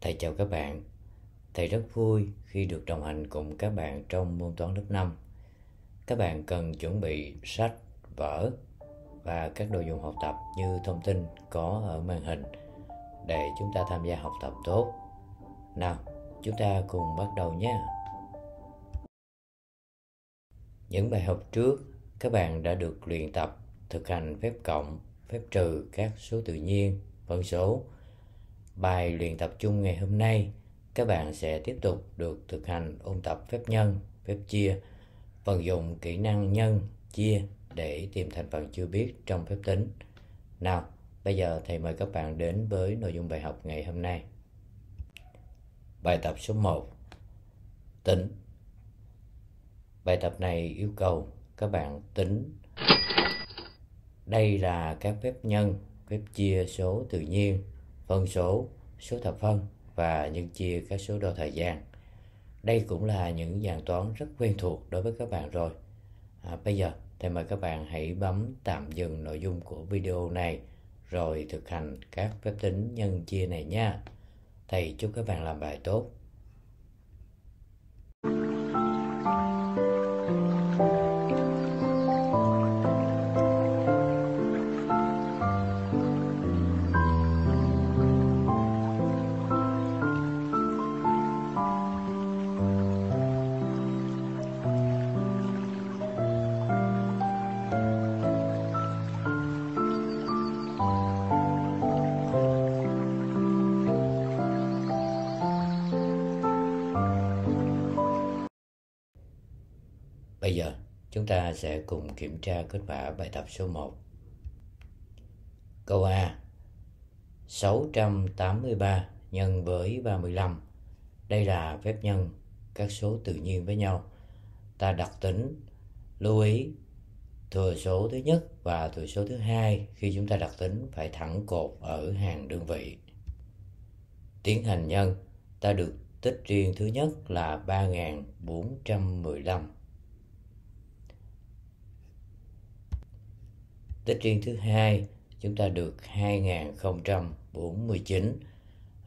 Thầy chào các bạn. Thầy rất vui khi được đồng hành cùng các bạn trong môn toán lớp 5. Các bạn cần chuẩn bị sách, vở và các đồ dùng học tập như thông tin có ở màn hình để chúng ta tham gia học tập tốt. Nào, chúng ta cùng bắt đầu nhé. Những bài học trước, các bạn đã được luyện tập thực hành phép cộng, phép trừ các số tự nhiên, phân số Bài luyện tập chung ngày hôm nay, các bạn sẽ tiếp tục được thực hành ôn tập phép nhân, phép chia, vận dụng kỹ năng nhân, chia để tìm thành phần chưa biết trong phép tính. Nào, bây giờ thầy mời các bạn đến với nội dung bài học ngày hôm nay. Bài tập số 1 Tính Bài tập này yêu cầu các bạn tính Đây là các phép nhân, phép chia số tự nhiên phân số, số thập phân và nhân chia các số đo thời gian. Đây cũng là những dạng toán rất quen thuộc đối với các bạn rồi. À, bây giờ thầy mời các bạn hãy bấm tạm dừng nội dung của video này rồi thực hành các phép tính nhân chia này nha. Thầy chúc các bạn làm bài tốt. giờ, chúng ta sẽ cùng kiểm tra kết quả bài tập số 1. Câu A 683 nhân với 35. Đây là phép nhân các số tự nhiên với nhau. Ta đặt tính lưu ý thừa số thứ nhất và thừa số thứ hai khi chúng ta đặt tính phải thẳng cột ở hàng đơn vị. Tiến hành nhân, ta được tích riêng thứ nhất là 3415 Tết riêng thứ hai chúng ta được 2049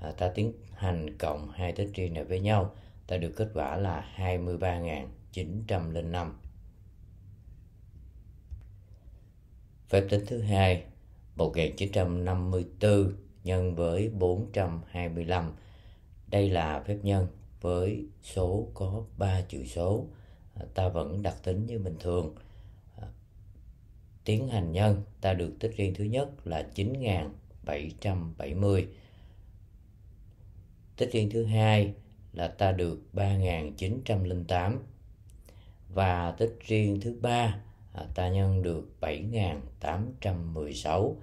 à, ta tiến hành cộng hai Tết riêng này với nhau ta được kết quả là 23.905 phép tính thứ hai 1954 nhân với 425 đây là phép nhân với số có 3 chữ số à, ta vẫn đặt tính như bình thường tiến hành nhân ta được tích riêng thứ nhất là 9.770 tích riêng thứ hai là ta được 3.908 và tích riêng thứ ba à, ta nhân được 7.816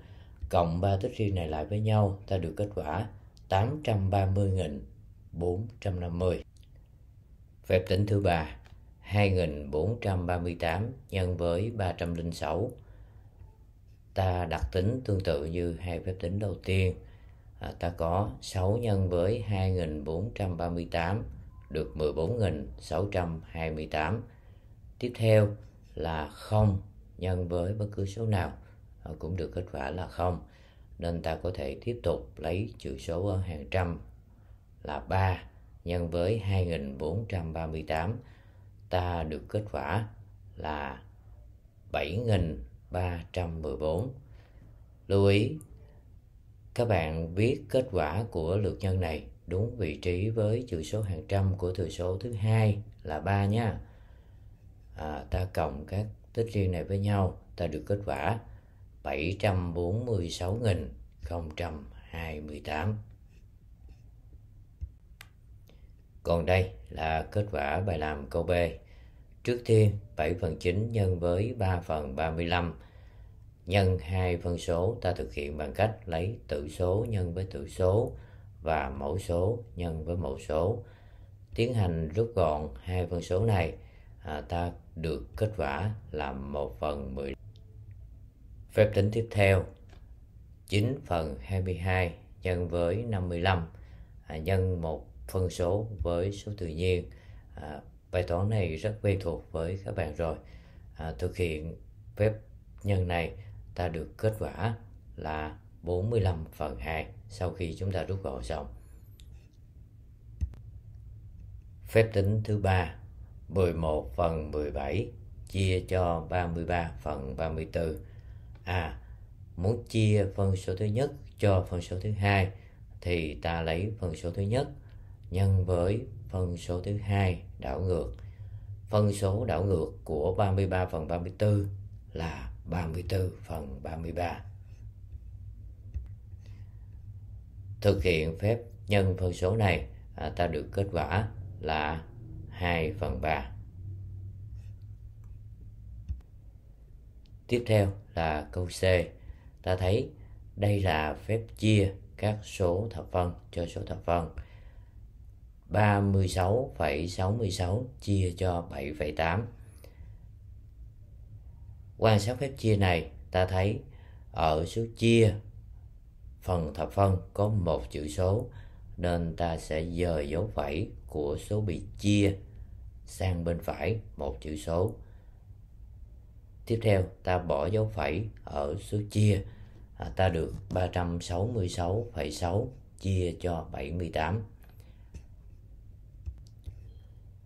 cộng 3 tích riêng này lại với nhau ta được kết quả 830.450 phép tính thứ ba 2438 nhân với 306 ta đặc tính tương tự như hai phép tính đầu tiên à, ta có 6 nhân với 2438 được 14.628 tiếp theo là 0 nhân với bất cứ số nào à, cũng được kết quả là 0 nên ta có thể tiếp tục lấy chữ số ở hàng trăm là 3 nhân với 2438 ta được kết quả là 7.000 314. Lưu ý, các bạn viết kết quả của lượt nhân này đúng vị trí với chữ số hàng trăm của thừa số thứ hai là 3 nha. À, ta cộng các tích riêng này với nhau, ta được kết quả 746.028. Còn đây là kết quả bài làm câu B. Trước tiên, 7 phần 9 nhân với 3 phần 35 nhân hai phân số ta thực hiện bằng cách lấy tử số nhân với tử số và mẫu số nhân với mẫu số. Tiến hành rút gọn hai phân số này, à, ta được kết quả là 1 phần 10. Phép tính tiếp theo 9 phần 22 nhân với 55 à, nhân một phân số với số tự nhiên à, Bài toán này rất quen thuộc với các bạn rồi. À, thực hiện phép nhân này ta được kết quả là 45 phần 2 sau khi chúng ta rút gọn xong. Phép tính thứ ba 11 phần 17 chia cho 33 phần 34. À, muốn chia phân số thứ nhất cho phân số thứ hai thì ta lấy phân số thứ nhất nhân với phân số thứ hai đảo ngược phân số đảo ngược của 33 phần 34 là 34 phần 33 thực hiện phép nhân phân số này à, ta được kết quả là 2 phần 3 tiếp theo là câu C ta thấy đây là phép chia các số thập phân cho số thập phân 36,66 chia cho 7,8. Quan sát phép chia này, ta thấy ở số chia phần thập phân có một chữ số nên ta sẽ dời dấu phẩy của số bị chia sang bên phải một chữ số. Tiếp theo ta bỏ dấu phẩy ở số chia à, ta được 366,6 chia cho 78.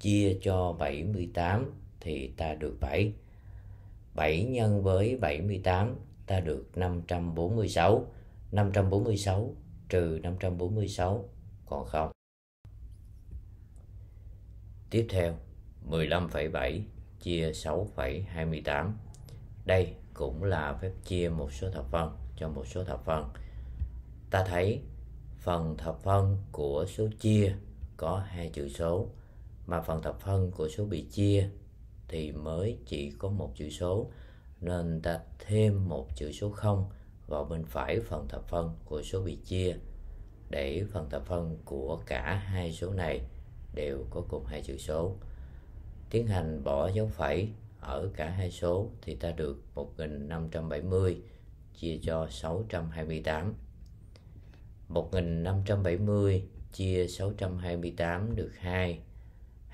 chia cho 78 thì ta được 7. 7 nhân với 78 ta được 546. 546 trừ 546 còn không. Tiếp theo 15,7 chia 6,28. Đây cũng là phép chia một số thập phân cho một số thập phân. Ta thấy phần thập phân của số chia có hai chữ số mà phần thập phân của số bị chia thì mới chỉ có một chữ số nên ta thêm một chữ số 0 vào bên phải phần thập phân của số bị chia để phần thập phân của cả hai số này đều có cùng hai chữ số. Tiến hành bỏ dấu phẩy ở cả hai số thì ta được 1570 chia cho 628. 1570 chia 628 được 2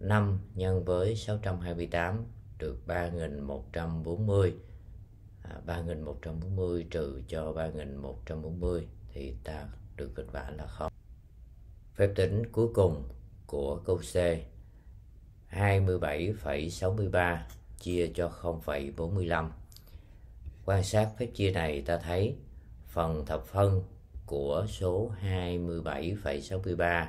5 nhân với 628 trừ 3140 à, 3140 trừ cho 3140 thì ta được kết quả là không phép tính cuối cùng của câu C 27,63 chia cho 0,45 quan sát phép chia này ta thấy phần thập phân của số 27,63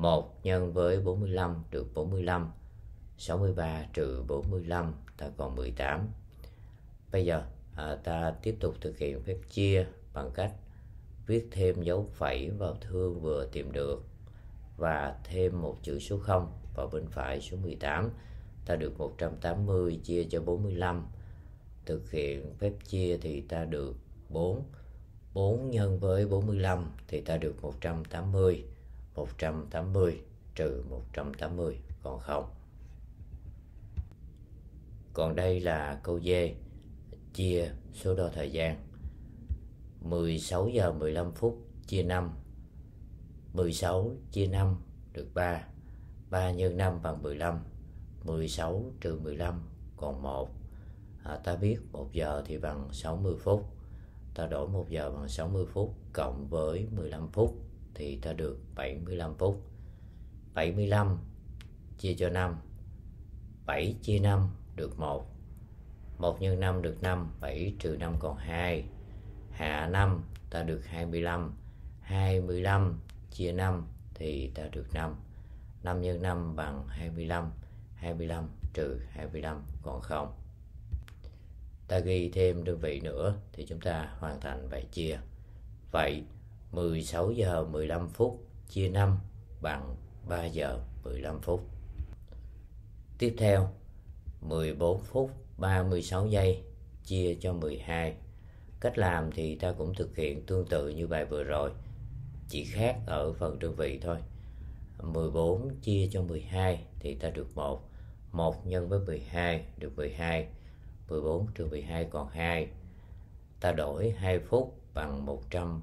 1 nhân với 45 trừ 45 63 trừ 45 ta còn 18 bây giờ à, ta tiếp tục thực hiện phép chia bằng cách viết thêm dấu phẩy vào thương vừa tìm được và thêm một chữ số 0 vào bên phải số 18 ta được 180 chia cho 45 thực hiện phép chia thì ta được 4 4 nhân với 45 thì ta được 180 180 trừ 180 còn không. Còn đây là câu D chia số đo thời gian 16 giờ 15 phút chia 5 16 chia 5 được 3 3 nhân 5 bằng 15 16 trừ 15 còn 1 à, ta biết 1 giờ thì bằng 60 phút ta đổi 1 giờ bằng 60 phút cộng với 15 phút thì ta được 75 phút 75 chia cho 5 7 chia 5 được 1 1 nhân 5 được 5 7 trừ 5 còn 2 Hạ 5 ta được 25 25 chia 5 thì ta được 5 5 nhân 5 bằng 25 25 trừ 25 còn 0 ta ghi thêm đơn vị nữa thì chúng ta hoàn thành bài chia vậy 16 giờ 15 phút chia 5 bằng 3 giờ 15 phút. Tiếp theo, 14 phút 36 giây chia cho 12. Cách làm thì ta cũng thực hiện tương tự như bài vừa rồi, chỉ khác ở phần đơn vị thôi. 14 chia cho 12 thì ta được 1. 1 nhân với 12 được 12. 14 trừ 12 còn 2. Ta đổi 2 phút bằng 100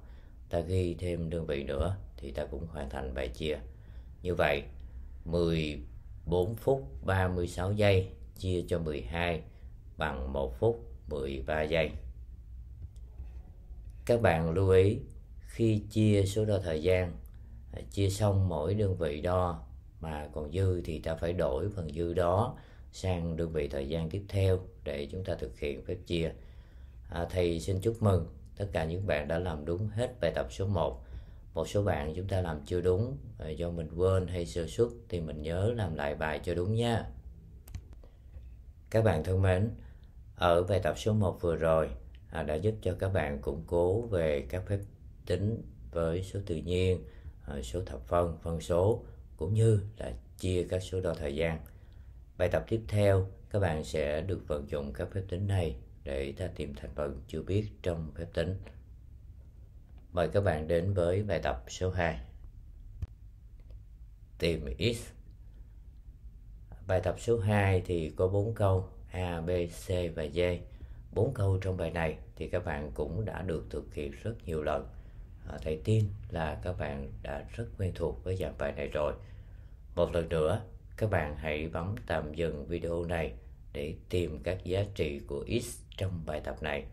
ta ghi thêm đơn vị nữa thì ta cũng hoàn thành bài chia như vậy 14 phút 36 giây chia cho 12 bằng 1 phút 13 giây các bạn lưu ý khi chia số đo thời gian à, chia xong mỗi đơn vị đo mà còn dư thì ta phải đổi phần dư đó sang đơn vị thời gian tiếp theo để chúng ta thực hiện phép chia à, thầy xin chúc mừng tất cả những bạn đã làm đúng hết bài tập số 1 một số bạn chúng ta làm chưa đúng à, do mình quên hay sơ suất thì mình nhớ làm lại bài cho đúng nha các bạn thân mến ở bài tập số 1 vừa rồi à, đã giúp cho các bạn củng cố về các phép tính với số tự nhiên à, số thập phân phân số cũng như là chia các số đo thời gian bài tập tiếp theo các bạn sẽ được vận dụng các phép tính này để ta tìm thành phần chưa biết trong phép tính. Mời các bạn đến với bài tập số 2. Tìm x. Bài tập số 2 thì có 4 câu A, B, C và D. 4 câu trong bài này thì các bạn cũng đã được thực hiện rất nhiều lần. À, thầy tin là các bạn đã rất quen thuộc với dạng bài này rồi. Một lần nữa, các bạn hãy bấm tạm dừng video này để tìm các giá trị của X trong bài tập này.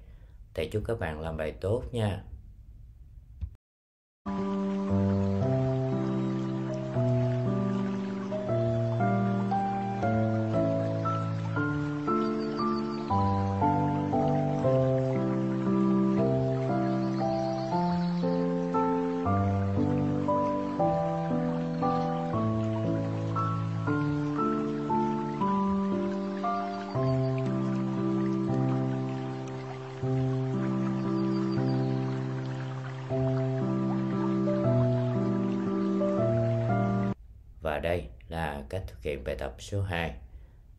Thầy chúc các bạn làm bài tốt nha. Và đây là cách thực hiện bài tập số 2.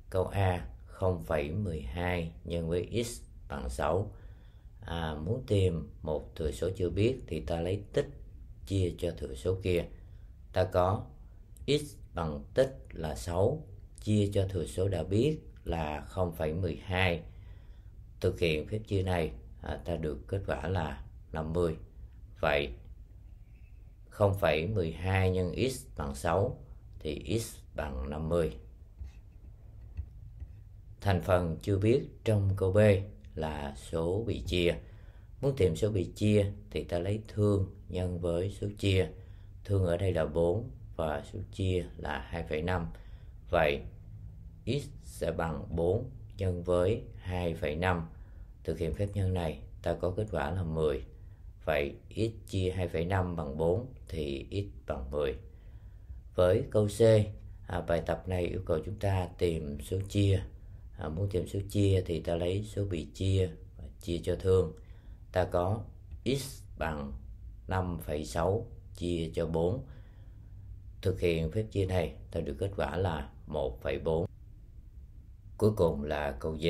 Câu A 0,12 nhân với x bằng 6. À, muốn tìm một thừa số chưa biết thì ta lấy tích chia cho thừa số kia. Ta có x bằng tích là 6 chia cho thừa số đã biết là 0,12. Thực hiện phép chia này à, ta được kết quả là 50. Vậy 0,12 nhân x bằng 6 thì x bằng 50. Thành phần chưa biết trong câu B là số bị chia. Muốn tìm số bị chia thì ta lấy thương nhân với số chia. Thương ở đây là 4 và số chia là 2,5. Vậy x sẽ bằng 4 nhân với 2,5. Thực hiện phép nhân này ta có kết quả là 10. Vậy x chia 2,5 bằng 4 thì x bằng 10 với câu C à, bài tập này yêu cầu chúng ta tìm số chia à, muốn tìm số chia thì ta lấy số bị chia và chia cho thương ta có x bằng 5,6 chia cho 4 thực hiện phép chia này ta được kết quả là 1,4 cuối cùng là câu D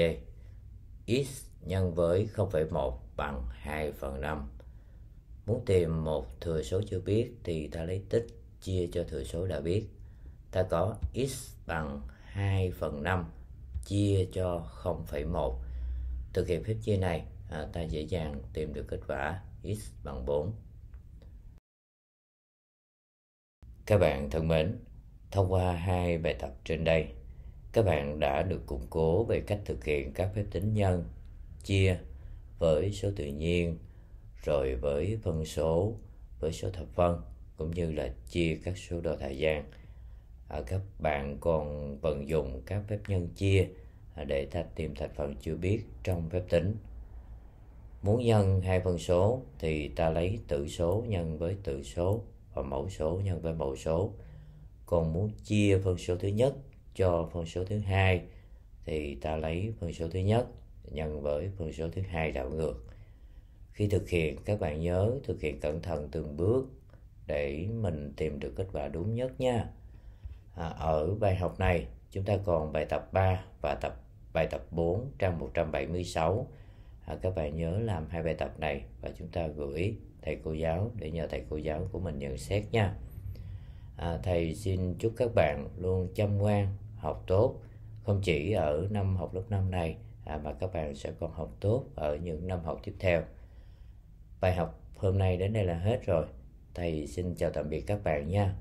x nhân với 0,1 bằng 2 phần 5 muốn tìm một thừa số chưa biết thì ta lấy tích chia cho thừa số đã biết ta có x bằng 2 phần 5 chia cho 0,1 thực hiện phép chia này à, ta dễ dàng tìm được kết quả x bằng 4 các bạn thân mến thông qua hai bài tập trên đây các bạn đã được củng cố về cách thực hiện các phép tính nhân chia với số tự nhiên rồi với phân số với số thập phân cũng như là chia các số đo thời gian ở các bạn còn vận dụng các phép nhân chia à, để ta tìm thành phần chưa biết trong phép tính muốn nhân hai phân số thì ta lấy tử số nhân với tử số và mẫu số nhân với mẫu số còn muốn chia phân số thứ nhất cho phân số thứ hai thì ta lấy phân số thứ nhất nhân với phân số thứ hai đảo ngược khi thực hiện các bạn nhớ thực hiện cẩn thận từng bước để mình tìm được kết quả đúng nhất nha à, ở bài học này chúng ta còn bài tập 3 và tập bài tập 4 trang 176 à, các bạn nhớ làm hai bài tập này và chúng ta gửi thầy cô giáo để nhờ thầy cô giáo của mình nhận xét nha à, thầy xin chúc các bạn luôn chăm ngoan học tốt không chỉ ở năm học lớp 5 này à, mà các bạn sẽ còn học tốt ở những năm học tiếp theo bài học hôm nay đến đây là hết rồi thầy xin chào tạm biệt các bạn nha